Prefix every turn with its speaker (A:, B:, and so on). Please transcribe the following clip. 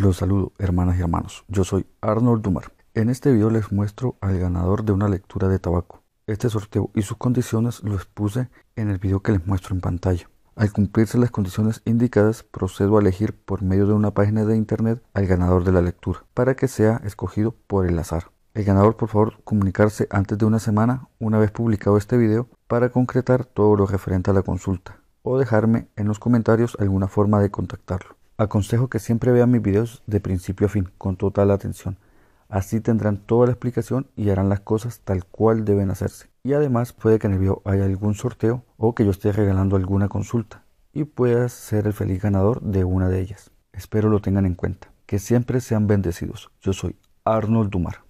A: Los saludo, hermanas y hermanos. Yo soy Arnold Dumar. En este video les muestro al ganador de una lectura de tabaco. Este sorteo y sus condiciones lo expuse en el video que les muestro en pantalla. Al cumplirse las condiciones indicadas, procedo a elegir por medio de una página de internet al ganador de la lectura, para que sea escogido por el azar. El ganador por favor comunicarse antes de una semana, una vez publicado este video, para concretar todo lo referente a la consulta, o dejarme en los comentarios alguna forma de contactarlo. Aconsejo que siempre vean mis videos de principio a fin, con total atención. Así tendrán toda la explicación y harán las cosas tal cual deben hacerse. Y además puede que en el video haya algún sorteo o que yo esté regalando alguna consulta y puedas ser el feliz ganador de una de ellas. Espero lo tengan en cuenta. Que siempre sean bendecidos. Yo soy Arnold Dumar.